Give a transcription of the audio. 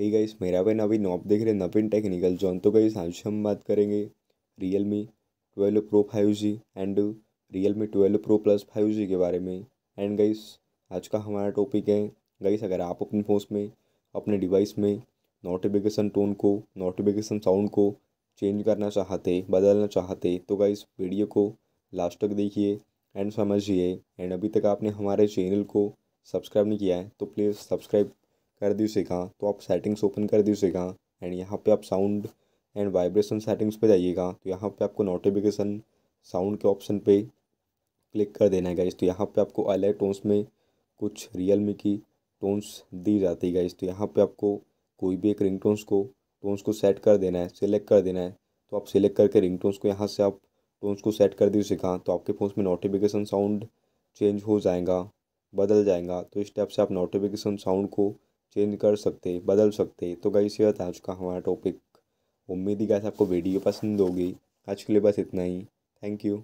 hey guys मेरा भाई नवीन आप देख रहे नवीन टेक्निकल जॉन तो गाइस आज हम बात करेंगे Realme twelve pro five G and Realme twelve pro plus five G के बारे में एंड गाइस आज का हमारा टॉपिक है गाइस अगर आप अपने फोन में अपने डिवाइस में नोटिफिकेशन टोन को नोटिफिकेशन साउंड को चेंज करना चाहते बदलना चाहते तो गाइस वीडियो को लास्ट तक देखिए एंड समझिए एंड अभी तक आपने हमारे चैनल को सब्सक्राइब नहीं किया है तो प्लीज़ सब्सक्राइब कर दी कहाँ तो आप सेटिंग्स ओपन कर सीखा एंड यहाँ पे आप साउंड एंड वाइब्रेशन सेटिंग्स पे जाइएगा तो यहाँ पे आपको नोटिफिकेशन साउंड के ऑप्शन पे क्लिक कर देना है गाइस तो यहाँ पे आपको अलग टोन्स में कुछ रियल मी की टोन्स दी जाती है गाइस तो यहाँ पे आपको कोई भी एक रिंग टोन्स को टोन्स को सेट कर देना है सिलेक्ट कर देना है तो आप सिलेक्ट करके रिंग टोन्स को यहाँ से आप टोन्स को सेट कर सीखा तो आपके फ़ोन में नोटिफिकेशन साउंड चेंज हो जाएगा बदल जाएगा तो इस टाइप से आप नोटिफिकेशन साउंड को चेंज कर सकते बदल सकते तो गई ये आज का हमारा टॉपिक उम्मीद ही गैस आपको वीडियो पसंद होगी आज के लिए बस इतना ही थैंक यू